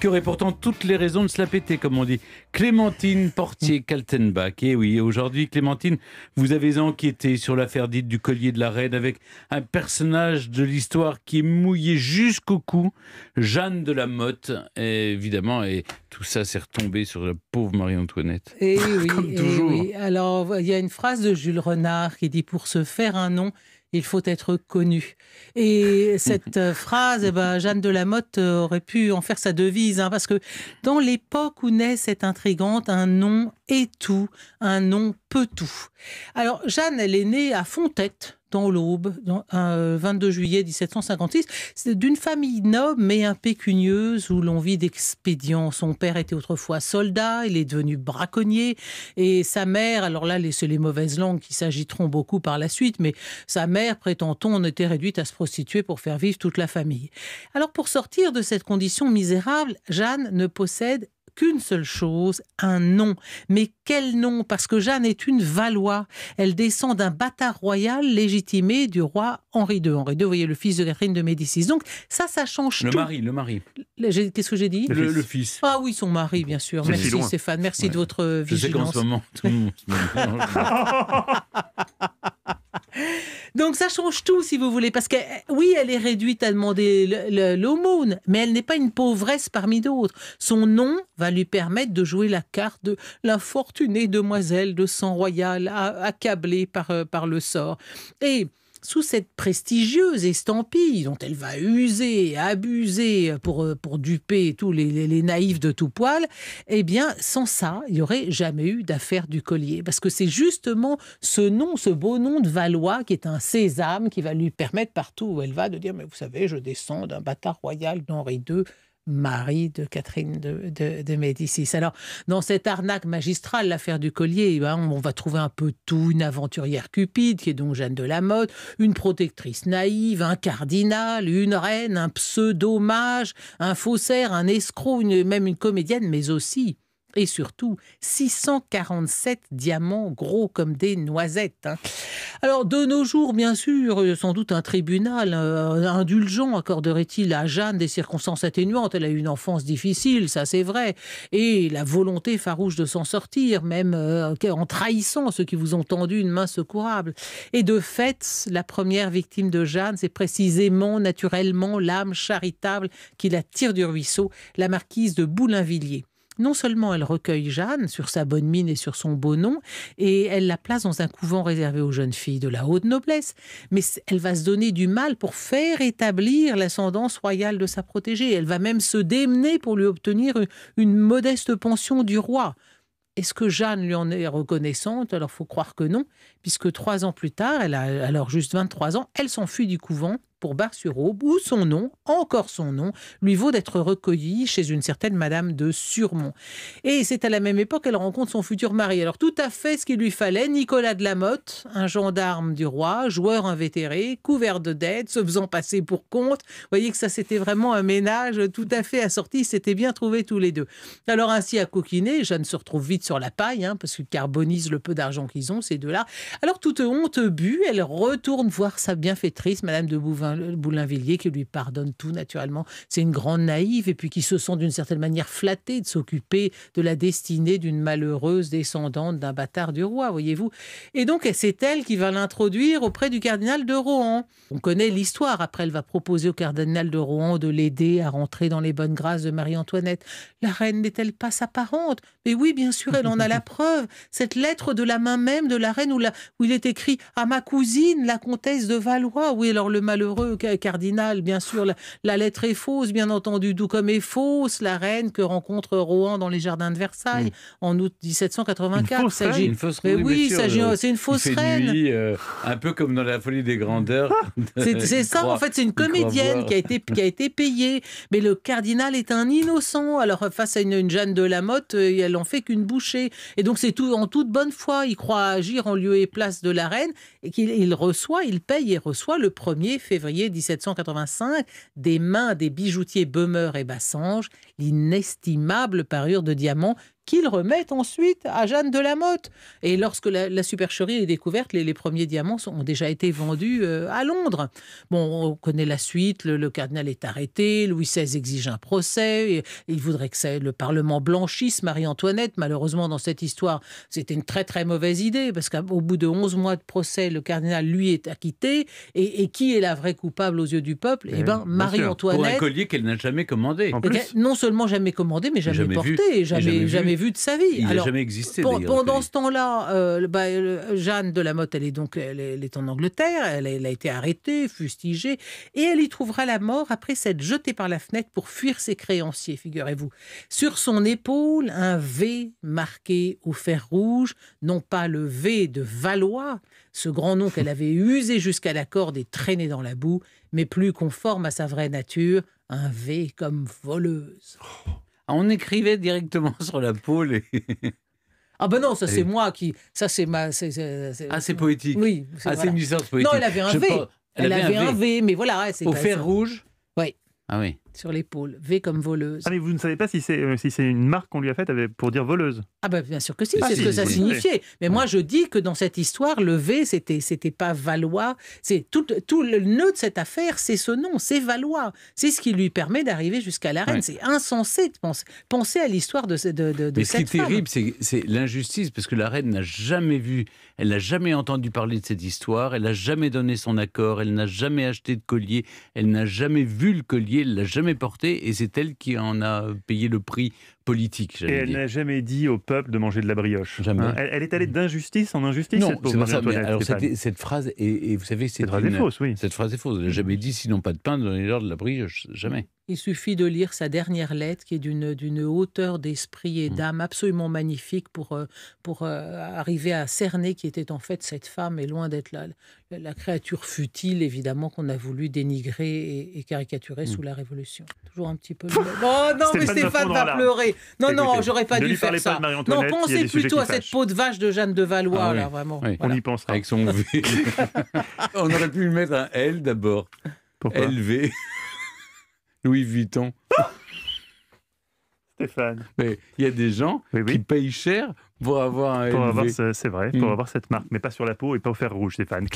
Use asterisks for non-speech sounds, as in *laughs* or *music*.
qui aurait pourtant toutes les raisons de se la péter, comme on dit. Clémentine Portier-Kaltenbach. Et eh oui, aujourd'hui, Clémentine, vous avez enquêté sur l'affaire dite du collier de la reine avec un personnage de l'histoire qui est mouillé jusqu'au cou, Jeanne de la Motte, évidemment, et tout ça s'est retombé sur la pauvre Marie-Antoinette. Et eh *laughs* oui, eh Oui. Alors, il y a une phrase de Jules Renard qui dit Pour se faire un nom, il faut être connu. Et *laughs* cette euh, phrase, eh ben, Jeanne de la Motte euh, aurait pu en faire sa devise, hein, parce que dans l'époque où naît cette intrigante, un nom est tout, un nom peut tout. Alors Jeanne, elle est née à Fontette, dans l'Aube, un 22 euh, juillet 1756. C'est d'une famille noble mais impécunieuse où l'on vit d'expédients. Son père était autrefois soldat, il est devenu braconnier et sa mère, alors là, c'est les mauvaises langues qui s'agiteront beaucoup par la suite, mais sa mère, prétend-on, était réduite à se prostituer pour faire vivre toute la famille. Alors pour sortir de cette condition misérable, Jeanne ne possède qu'une seule chose, un nom. Mais quel nom Parce que Jeanne est une Valois. Elle descend d'un bâtard royal légitimé du roi Henri II. Henri II, vous voyez, le fils de Catherine de Médicis. Donc ça, ça change le Mari, le mari. Qu'est-ce que j'ai dit le, fils. Ah oui, son mari, bien sûr. Merci Stéphane. Merci de votre vigilance. moment, *laughs* Donc ça change tout, si vous voulez, parce que euh, oui, elle est réduite à demander l'aumône, mais elle n'est pas une pauvresse parmi d'autres. Son nom va lui permettre de jouer la carte de l'infortunée demoiselle de sang royal accablée par, euh, par le sort. Et sous cette prestigieuse estampille dont elle va user, abuser pour, euh, pour duper tous les, les, naïfs de tout poil, eh bien, sans ça, il n'y aurait jamais eu d'affaire du collier. Parce que c'est justement ce nom, ce beau nom de Valois, qui est un sésame, qui va lui permettre partout où elle va de dire, mais vous savez, je descends d'un bâtard royal d'Henri II Marie de Catherine de, Médicis. Alors, dans cette arnaque magistrale, l'affaire du collier, eh ben, on va trouver un peu tout. Une aventurière cupide, qui est donc Jeanne de la mode, une protectrice naïve, un cardinal, une reine, un pseudo-mage, un faussaire, un escroc, même une comédienne, mais aussi et surtout 647 diamants gros comme des noisettes. Hein. Alors de nos jours, bien sûr, euh, sans doute un tribunal euh, indulgent accorderait-il à Jeanne des circonstances atténuantes. Elle a eu une enfance difficile, ça c'est vrai, et la volonté farouche de s'en sortir, même euh, en trahissant ceux qui vous ont tendu une main secourable. Et de fait, la première victime de Jeanne, c'est précisément, naturellement, l'âme charitable qui la tire du ruisseau, la marquise de Boulainvilliers non seulement elle recueille Jeanne sur sa bonne mine et sur son beau nom, et elle la place dans un couvent réservé aux jeunes filles de la haute noblesse, mais elle va se donner du mal pour faire établir l'ascendance royale de sa protégée. Elle va même se démener pour lui obtenir une modeste pension du roi. Est-ce que Jeanne lui en est reconnaissante Alors faut croire que non, puisque trois ans plus tard, elle a alors juste 23 ans, elle s'enfuit du couvent pour Bar-sur-Aube, où son nom, encore son nom, lui vaut d'être recueilli chez une certaine Madame de Surmont. Et c'est à la même époque qu'elle rencontre son futur mari. Alors tout à fait ce qu'il lui fallait, Nicolas de Lamotte, un gendarme du roi, joueur invétéré, couvert de dettes, se faisant passer pour compte. voyez que ça c'était vraiment un ménage tout à fait assorti, c'était bien trouvé tous les deux. Alors ainsi à coquiner, Jeanne se retrouve vite sur la paille, hein, parce qu'ils carbonise le peu d'argent qu'ils ont, ces deux-là. Alors toute honte bue, elle retourne voir sa bienfaitrice, Madame de Bouvin Hein, le Boulainvilliers, qui lui pardonne tout naturellement. C'est une grande naïve, et puis qui se sent d'une certaine manière flattée de s'occuper de la destinée d'une malheureuse descendante d'un bâtard du roi, voyez-vous. Et donc, c'est elle qui va l'introduire auprès du cardinal de Rohan. On connaît l'histoire. Après, elle va proposer au cardinal de Rohan de l'aider à rentrer dans les bonnes grâces de Marie-Antoinette. La reine n'est-elle pas sa parente Mais oui, bien sûr, elle en a la *laughs* preuve. Cette lettre de la main même de la reine où, où il est écrit à ma cousine, la comtesse de Valois. Oui, alors le malheureux cardinal, bien sûr. La, lettre est fausse, bien entendu, d'où comme est fausse la reine que rencontre Rohan dans les jardins de Versailles mm. en août 1784. Une fausse reine, une fausse oui, euh, c'est une fausse reine. Euh, un peu comme dans la folie des grandeurs. Ah, c'est *laughs* ça, en fait, c'est une comédienne qui a, été, qui a été payée. Mais le cardinal est un innocent. Alors, face à une, Jeanne de la Motte, euh, elle en fait qu'une bouchée. Et donc, c'est tout en toute bonne foi. Il croit agir en lieu et place de la reine et qu'il reçoit, il paye et reçoit le 1er février. 1785, des mains des bijoutiers Bumeur et Bassange, l'inestimable parure de diamants qu'ils remettent ensuite à Jeanne de la Motte. Et lorsque la, supercherie est découverte, les, premiers diamants ont déjà été vendus euh, à Londres. Bon, on connaît la suite, le, cardinal est arrêté, Louis XVI exige un procès, il voudrait que le Parlement blanchisse Marie-Antoinette. Malheureusement, dans cette histoire, c'était une très très mauvaise idée, parce qu'au bout de 11 mois de procès, le cardinal, lui, est acquitté. Et, qui est la vraie coupable aux yeux du peuple Eh euh, ben, bien, Marie-Antoinette. Pour un collier qu'elle n'a jamais commandé. Eh non seulement jamais commandé, mais jamais, porté, jamais, jamais, jamais de sa vie. Il n'a jamais existé. pendant ce temps-là, euh, bah, Jeanne de la Motte, elle est donc elle est, en Angleterre, elle, elle, a été arrêtée, fustigée, et elle y trouvera la mort après s'être jetée par la fenêtre pour fuir ses créanciers, figurez-vous. Sur son épaule, un V marqué au fer rouge, non pas le V de Valois, ce grand nom qu'elle avait *laughs* usé jusqu'à la corde et traîné dans la boue, mais plus conforme à sa vraie nature, un V comme voleuse. Oh. Ah, on écrivait directement *laughs* sur la peau Ah ben non, ça c'est moi qui, ça c'est ma, c'est, ah c'est poétique. Oui, c'est, ah c'est une licence poétique. Non, elle avait un V. Elle, avait, un v. mais voilà. C'est Au fer rouge. Oui. Ah oui sur l'épaule. V comme voleuse. Ah, vous ne savez pas si c'est euh, si une marque qu'on lui a faite pour dire voleuse Ah, bah, bien sûr que si, ah, c'est ce que ça signifiait. Mais moi, je dis que dans cette histoire, le V, c'était c'était pas Valois. C'est tout, le nœud de cette affaire, c'est ce nom, c'est Valois. C'est ce qui lui permet d'arriver jusqu'à la reine. C'est insensé de penser, penser à l'histoire de, de, de, mais ce qui est terrible, c'est l'injustice, parce que la reine n'a jamais vu, elle n'a jamais entendu parler de cette histoire, elle n'a jamais donné son accord, elle n'a jamais acheté de collier, elle n'a jamais vu le collier, elle l'a jamais et c'est elle qui en a payé le prix politique. Et elle n'a jamais dit au peuple de manger de la brioche. Jamais. Hein, elle, est allée mm. d'injustice en injustice. Non, cette, ça, alors cette, phrase et, vous savez, c'est est fausse. Cette phrase est fausse. Elle n'a jamais dit sinon pas de pain, donner leur de la brioche. Jamais. Il suffit de lire sa dernière lettre, qui est d'une hauteur d'esprit et mm. d'âme absolument magnifique pour, euh, pour euh, arriver à cerner qui était en fait cette femme, et loin d'être la, la créature futile, évidemment, qu'on a voulu dénigrer et, caricaturer mm. sous la Révolution. Toujours un petit peu... *laughs* Oh non, mais Stéphane va pleurer non, non, j'aurais pas dû faire ça. non, pensez plutôt à cette peau de vache de Jeanne de Valois, ah là, vraiment. On y pensera. Avec son V. *laughs* On aurait pu lui mettre un L d'abord. Pourquoi LV. *laughs* Louis Vuitton. Stéphane. Mais il y a des gens qui payent cher pour avoir un c'est vrai, pour hmm. avoir cette marque, mais pas sur la peau et pas au fer rouge, Stéphane.